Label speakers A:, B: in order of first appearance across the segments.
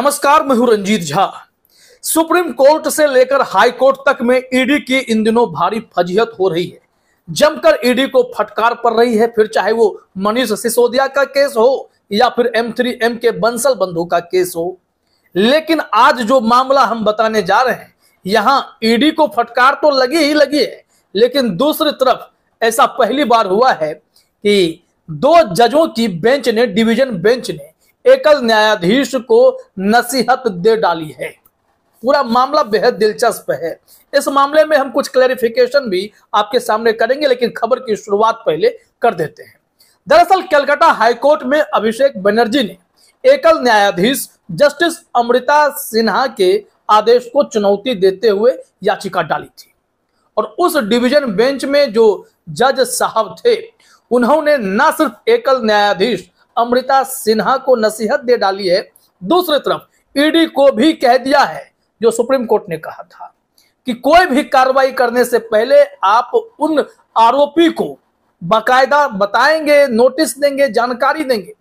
A: नमस्कार मैं हूं रंजीत झा सुप्रीम कोर्ट से लेकर हाई कोर्ट तक में ईडी की इन दिनों भारी फजीहत हो रही है जमकर ईडी को फटकार पड़ रही है फिर चाहे वो मनीष सिसोदिया का केस हो या फिर एम थ्री एम के बंसल बंधु का केस हो लेकिन आज जो मामला हम बताने जा रहे हैं यहां ईडी को फटकार तो लगी ही लगी है लेकिन दूसरी तरफ ऐसा पहली बार हुआ है कि दो जजों की बेंच ने डिविजन बेंच ने एकल न्यायाधीश को नसीहत दे डाली है पूरा मामला बेहद दिलचस्प है इस मामले में हम कुछ क्लैरिफिकेशन भी आपके सामने करेंगे लेकिन खबर की शुरुआत पहले कर देते हैं दरअसल कलकत्ता हाईकोर्ट में अभिषेक बनर्जी ने एकल न्यायाधीश जस्टिस अमृता सिन्हा के आदेश को चुनौती देते हुए याचिका डाली थी और उस डिवीजन बेंच में जो जज साहब थे उन्होंने न सिर्फ एकल न्यायाधीश अमृता सिन्हा को नसीहत दे डाली है दूसरी तरफ ईडी को भी कह दिया है जो सुप्रीम कोर्ट ने कहा था कि कोई भी कार्रवाई करने से पहले आप उन आरोपी को बाकायदा बताएंगे नोटिस देंगे जानकारी देंगे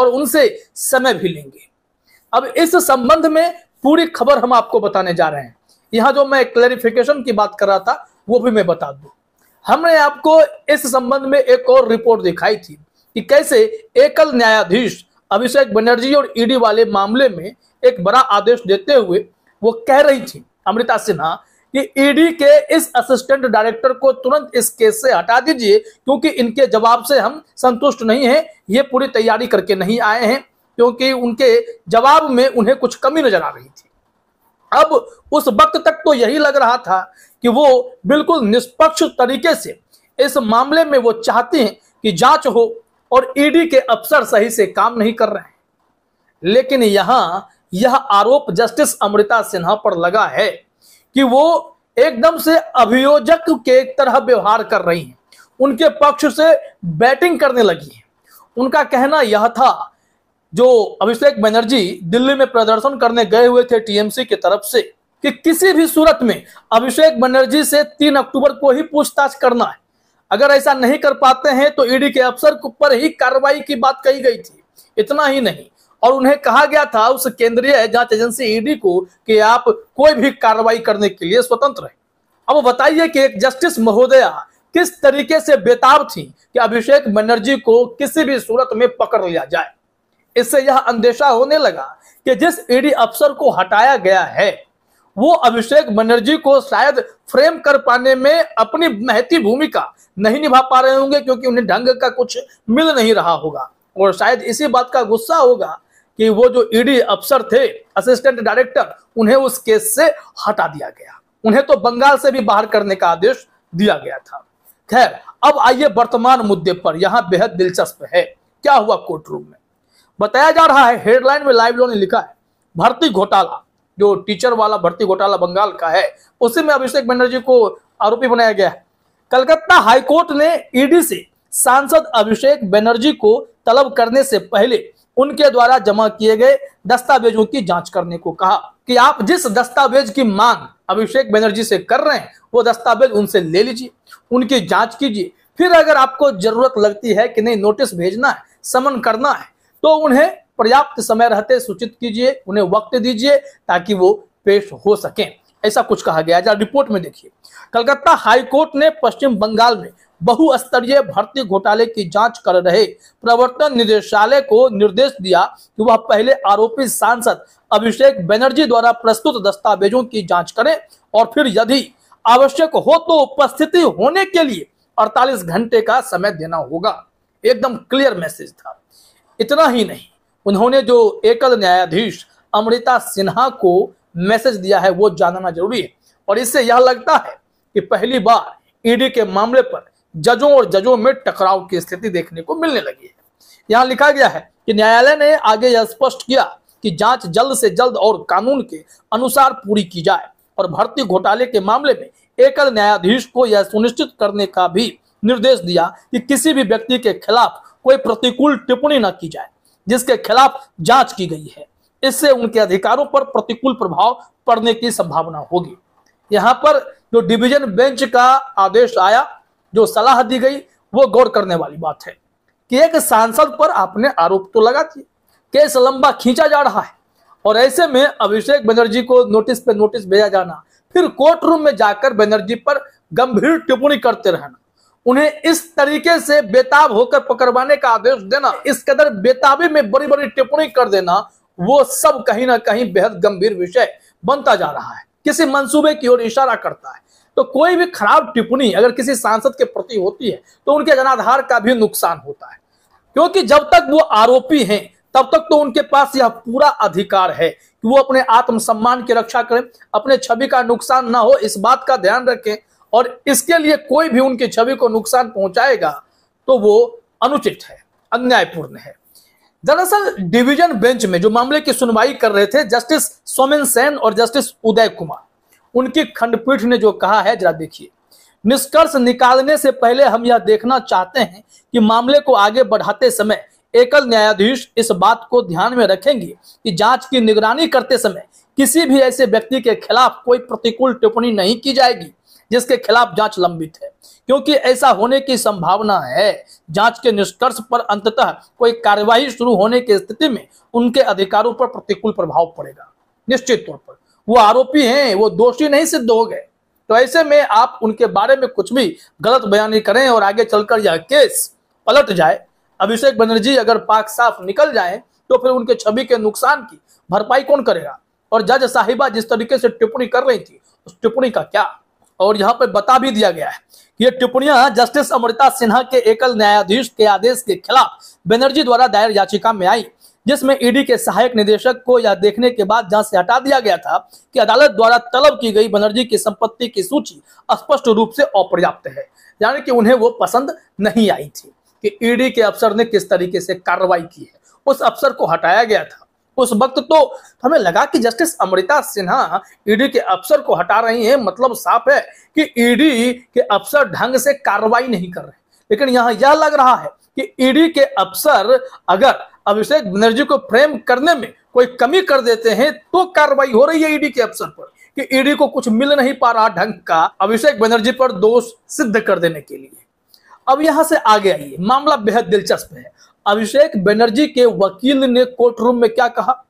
A: और उनसे समय भी लेंगे अब इस संबंध में पूरी खबर हम आपको बताने जा रहे हैं यहां जो मैं क्लैरिफिकेशन की बात कर रहा था वो भी मैं बता दू हमने आपको इस संबंध में एक और रिपोर्ट दिखाई थी कि कैसे एकल न्यायाधीश अभिषेक बनर्जी और ईडी वाले मामले में एक बड़ा आदेश देते हुए वो कह रही थी अमृता सिन्हा कि ईडी के इस असिस्टेंट डायरेक्टर को तुरंत इस केस से हटा दीजिए क्योंकि इनके जवाब से हम संतुष्ट नहीं हैं ये पूरी तैयारी करके नहीं आए हैं क्योंकि उनके जवाब में उन्हें कुछ कमी नजर आ रही थी अब उस वक्त तक तो यही लग रहा था कि वो बिल्कुल निष्पक्ष तरीके से इस मामले में वो चाहते हैं कि जांच हो और ईडी e के अफसर सही से काम नहीं कर रहे हैं लेकिन यहां यह आरोप जस्टिस अमृता सिन्हा पर लगा है कि वो एकदम से अभियोजक के तरह व्यवहार कर रही हैं उनके पक्ष से बैटिंग करने लगी है उनका कहना यह था जो अभिषेक बनर्जी दिल्ली में प्रदर्शन करने गए हुए थे टीएमसी की तरफ से कि किसी भी सूरत में अभिषेक बनर्जी से तीन अक्टूबर को ही पूछताछ करना है अगर ऐसा नहीं कर पाते हैं तो ईडी के अफसर पर ही कार्रवाई की बात कही गई थी इतना ही नहीं और उन्हें कहा गया था उस केंद्रीय जांच एजेंसी ईडी को कि आप कोई भी कार्रवाई करने के लिए स्वतंत्र है अब बताइए कि एक जस्टिस महोदया किस तरीके से बेताब थी कि अभिषेक बनर्जी को किसी भी सूरत में पकड़ लिया जाए इससे यह अंदेशा होने लगा कि जिस ईडी अफसर को हटाया गया है वो अभिषेक बनर्जी को शायद फ्रेम कर पाने में अपनी महती भूमिका नहीं निभा पा रहे होंगे क्योंकि उन्हें ढंग का कुछ मिल नहीं रहा होगा और शायद इसी बात का गुस्सा होगा कि वो जो ईडी e अफसर थे असिस्टेंट डायरेक्टर उन्हें उस केस से हटा दिया गया उन्हें तो बंगाल से भी बाहर करने का आदेश दिया गया था खैर अब आइए वर्तमान मुद्दे पर यहाँ बेहद दिलचस्प है क्या हुआ कोर्ट रूम में बताया जा रहा है हेडलाइन में लाइव ने लिखा है भर्ती घोटाला जो टीचर वाला भर्ती घोटाला बंगाल का है उसी में अभिषेक बनर्जी को आरोपी बनाया गया है कलकत्ता हाईकोर्ट ने ईडी से सांसद अभिषेक बनर्जी को तलब करने से पहले उनके द्वारा जमा किए गए दस्तावेजों की जांच करने को कहा कि आप जिस दस्तावेज की मांग अभिषेक बनर्जी से कर रहे हैं वो दस्तावेज उनसे ले लीजिए उनकी जांच कीजिए फिर अगर आपको जरूरत लगती है कि नहीं नोटिस भेजना है समन करना है तो उन्हें पर्याप्त समय रहते सूचित कीजिए उन्हें वक्त दीजिए ताकि वो पेश हो सकें ऐसा कुछ कहा गया जरा रिपोर्ट में देखिए कलकत्ता हाईकोर्ट ने पश्चिम बंगाल में बहुस्तरीय भर्ती घोटाले की जांच कर रहे प्रवर्तन निदेशालय को निर्देश दिया कि वह पहले आरोपी सांसद अभिषेक बनर्जी द्वारा प्रस्तुत दस्तावेजों की जांच करें और फिर यदि आवश्यक हो तो उपस्थिति होने के लिए 48 घंटे का समय देना होगा एकदम क्लियर मैसेज था इतना ही नहीं उन्होंने जो एकल न्यायाधीश अमृता सिन्हा को मैसेज दिया है वो जानना जरूरी है और इससे यह लगता है कि पहली बार ईडी के मामले पर जजों और जजों में टकराव की स्थिति देखने को मिलने लगी है यहाँ लिखा गया है कि न्यायालय ने आगे यह स्पष्ट किया कि जांच जल्द से जल्द और कानून के अनुसार पूरी की जाए और भर्ती घोटाले के मामले में एकल न्यायाधीश को यह सुनिश्चित करने का भी निर्देश दिया कि किसी भी व्यक्ति के खिलाफ कोई प्रतिकूल टिप्पणी न की जाए जिसके खिलाफ जांच की गई है इससे उनके अधिकारों पर प्रतिकूल प्रभाव पड़ने की संभावना होगी यहां पर जो डिवीजन बेंच का आदेश आया जो सलाह दी गई वो गौर करने वाली बात है कि एक सांसद पर आपने आरोप तो लगा दिए केस लंबा खींचा जा रहा है और ऐसे में अभिषेक बनर्जी को नोटिस पे नोटिस भेजा जाना फिर कोर्ट रूम में जाकर बनर्जी पर गंभीर टिप्पणी करते रहना उन्हें इस तरीके से बेताब होकर पकड़वाने का आदेश देना इस कदर बेताबी में बड़ी बड़ी टिप्पणी कर देना वो सब कहीं ना कहीं बेहद गंभीर विषय बनता जा रहा है किसी मंसूबे की ओर इशारा करता है तो कोई भी खराब टिप्पणी अगर किसी सांसद के प्रति होती है तो उनके जनाधार का भी नुकसान होता है क्योंकि जब तक वो आरोपी हैं तब तक तो उनके पास यह पूरा अधिकार है कि वो अपने आत्मसम्मान की रक्षा करें अपने छवि का नुकसान ना हो इस बात का ध्यान रखें और इसके लिए कोई भी उनकी छवि को नुकसान पहुंचाएगा तो वो अनुचित है अन्यायपूर्ण है दरअसल डिवीजन बेंच में जो मामले की सुनवाई कर रहे थे जस्टिस सोमेन सेन और जस्टिस उदय कुमार उनकी खंडपीठ ने जो कहा है जरा देखिए निष्कर्ष निकालने से पहले हम यह देखना चाहते हैं कि मामले को आगे बढ़ाते समय एकल न्यायाधीश इस बात को ध्यान में रखेंगे कि जांच की निगरानी करते समय किसी भी ऐसे व्यक्ति के खिलाफ कोई प्रतिकूल टिप्पणी नहीं की जाएगी जिसके खिलाफ जांच लंबित है क्योंकि ऐसा होने की संभावना है जांच के निष्कर्ष पर अंततः कोई कार्यवाही शुरू होने की स्थिति में उनके अधिकारों पर प्रतिकूल प्रभाव पड़ेगा निश्चित तौर पर वो आरोपी हैं वो दोषी नहीं सिद्ध हो गए तो ऐसे में आप उनके बारे में कुछ भी गलत बयानी करें और आगे चलकर यह केस पलट जाए अभिषेक बनर्जी अगर पाक साफ निकल जाए तो फिर उनके छवि के नुकसान की भरपाई कौन करेगा और जज साहिबा जिस तरीके से टिप्पणी कर रही थी उस टिप्पणी का क्या और यहाँ पर बता भी दिया गया है ये टिप्पणियां जस्टिस अमृता सिन्हा के एकल न्यायाधीश के आदेश के खिलाफ बनर्जी द्वारा दायर याचिका में आई जिसमें ईडी के सहायक निदेशक को यह देखने के बाद जांच से हटा दिया गया था कि अदालत द्वारा तलब की गई बनर्जी की संपत्ति की सूची स्पष्ट रूप से अपर्याप्त है यानी कि उन्हें वो पसंद नहीं आई थी कि ईडी के अफसर ने किस तरीके से कार्रवाई की है उस अफसर को हटाया गया था उस वक्त तो हमें लगा कि जस्टिस अमृता सिन्हा ईडी के अफसर को हटा रही हैं मतलब साफ है कि ईडी के अफसर ढंग से कार्रवाई नहीं कर रहे लेकिन यहां यह लग रहा है कि ईडी के अफसर अगर अभिषेक बनर्जी को फ्रेम करने में कोई कमी कर देते हैं तो कार्रवाई हो रही है ईडी के अफसर पर कि ईडी को कुछ मिल नहीं पा रहा ढंग का अभिषेक बनर्जी पर दोष सिद्ध कर देने के लिए अब यहां से आगे आइए मामला बेहद दिलचस्प है अभिषेक बनर्जी के वकील ने कोर्ट रूम में क्या कहा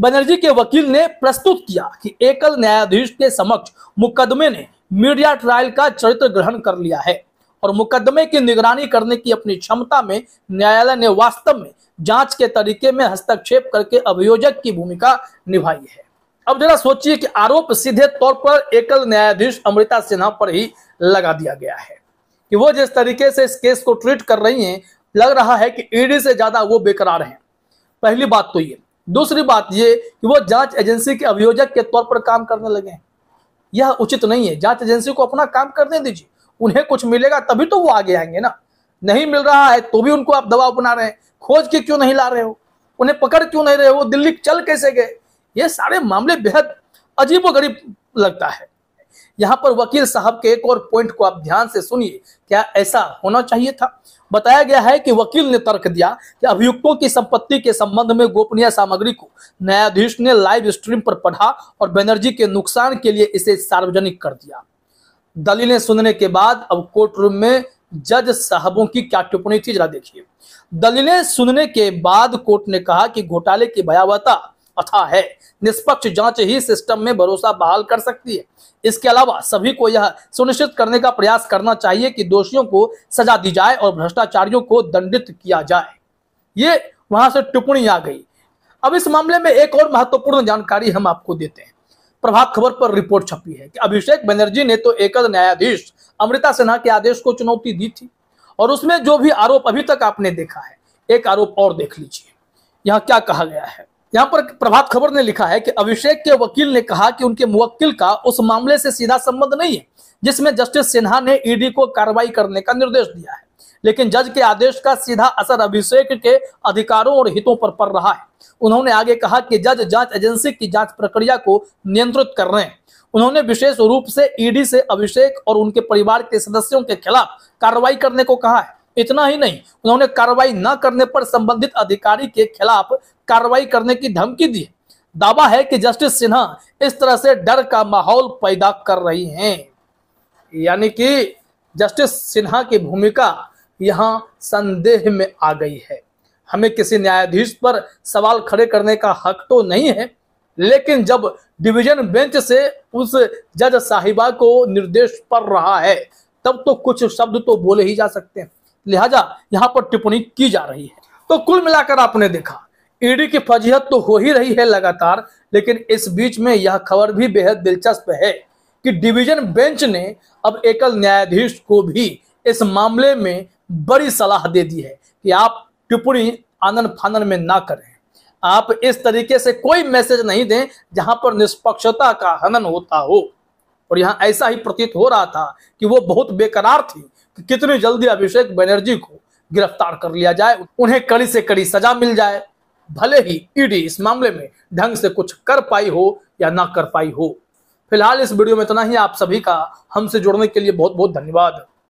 A: बनर्जी के वकील ने प्रस्तुत किया कि एकल न्यायाधीश के समक्ष मुकदमे ने मीडिया ट्रायल का चरित्र ग्रहण कर लिया है और मुकदमे की निगरानी करने की अपनी क्षमता में न्यायालय ने वास्तव में जांच के तरीके में हस्तक्षेप करके अभियोजक की भूमिका निभाई है अब जरा सोचिए कि आरोप सीधे तौर पर एकल न्यायाधीश अमृता सिन्हा पर ही लगा दिया गया है कि वो जिस तरीके से इस केस को ट्रीट कर रही हैं लग रहा है कि ईडी से ज्यादा वो बेकरार हैं पहली बात तो ये दूसरी बात ये कि वो जांच एजेंसी के अभियोजक के तौर पर काम करने लगे हैं यह उचित नहीं है जांच एजेंसी को अपना काम करने दीजिए उन्हें कुछ मिलेगा तभी तो वो आगे आएंगे ना नहीं मिल रहा है तो भी उनको आप दबाव बना रहे हैं खोज के क्यों नहीं ला रहे हो उन्हें पकड़ क्यों नहीं रहे हो दिल्ली चल कैसे गए ये सारे मामले बेहद अजीब गरीब लगता है यहाँ पर वकील साहब के एक और पॉइंट को आप ध्यान से सुनिए क्या ऐसा होना चाहिए था बताया गया है कि वकील ने तर्क दिया कि अभियुक्तों की संपत्ति के संबंध में गोपनीय सामग्री को न्यायाधीश ने लाइव स्ट्रीम पर पढ़ा और बैनर्जी के नुकसान के लिए इसे सार्वजनिक कर दिया दलीलें सुनने के बाद अब कोर्ट रूम में जज साहबों की क्या टिप्पणी थी जरा देखिए दलीलें सुनने के बाद कोर्ट ने कहा कि घोटाले की भयावहता अथा है निष्पक्ष जांच ही सिस्टम में भरोसा बहाल कर सकती है इसके अलावा सभी को यह सुनिश्चित करने का प्रयास करना चाहिए कि दोषियों को सजा दी जाए और भ्रष्टाचारियों को दंडित किया जाए ये वहां से टिप्पणी आ गई अब इस मामले में एक और महत्वपूर्ण जानकारी हम आपको देते हैं प्रभात खबर पर रिपोर्ट छपी है कि अभिषेक बनर्जी ने तो एकल न्यायाधीश अमृता सिन्हा के आदेश को चुनौती दी थी और उसमें जो भी आरोप अभी तक आपने देखा है एक आरोप और देख लीजिए यहाँ क्या कहा गया है यहाँ पर प्रभात खबर ने लिखा है कि अभिषेक के वकील ने कहा कि उनके मुवक्किल का उस मामले से सीधा संबंध नहीं है जिसमें जस्टिस सिन्हा ने ईडी को कार्रवाई करने का निर्देश दिया है लेकिन जज के आदेश का सीधा असर अभिषेक के अधिकारों और हितों पर पड़ रहा है उन्होंने आगे कहा कि जज जांच एजेंसी की जांच प्रक्रिया को नियंत्रित कर रहे हैं उन्होंने विशेष रूप से ईडी से अभिषेक और उनके परिवार के सदस्यों के खिलाफ कार्रवाई करने को कहा है इतना ही नहीं उन्होंने कार्रवाई न करने पर संबंधित अधिकारी के खिलाफ कार्रवाई करने की धमकी दी दावा है कि जस्टिस सिन्हा इस तरह से डर का माहौल पैदा कर रही हैं यानी कि जस्टिस सिन्हा की भूमिका यहां संदेह में आ गई है हमें किसी न्यायाधीश पर सवाल खड़े करने का हक तो नहीं है लेकिन जब डिवीजन बेंच से उस जज साहिबा को निर्देश पर रहा है तब तो कुछ शब्द तो बोले ही जा सकते हैं लिहाजा यहाँ पर टिप्पणी की जा रही है तो कुल मिलाकर आपने देखा ईडी की फजीहत तो हो ही रही है लगातार लेकिन इस बीच में यह खबर भी बेहद दिलचस्प है कि डिवीजन बेंच ने अब एकल न्यायाधीश को भी इस मामले में बड़ी सलाह दे दी है कि आप टिप्पणी आनंद फानन में ना करें आप इस तरीके से कोई मैसेज नहीं दें जहां पर निष्पक्षता का हनन होता हो और यहाँ ऐसा ही प्रतीत हो रहा था कि वो बहुत बेकरार थी कि कितनी जल्दी अभिषेक बनर्जी को गिरफ्तार कर लिया जाए उन्हें कड़ी से कड़ी सजा मिल जाए भले ही ईडी इस मामले में ढंग से कुछ कर पाई हो या ना कर पाई हो फिलहाल इस वीडियो में इतना ही आप सभी का हमसे जुड़ने के लिए बहुत बहुत धन्यवाद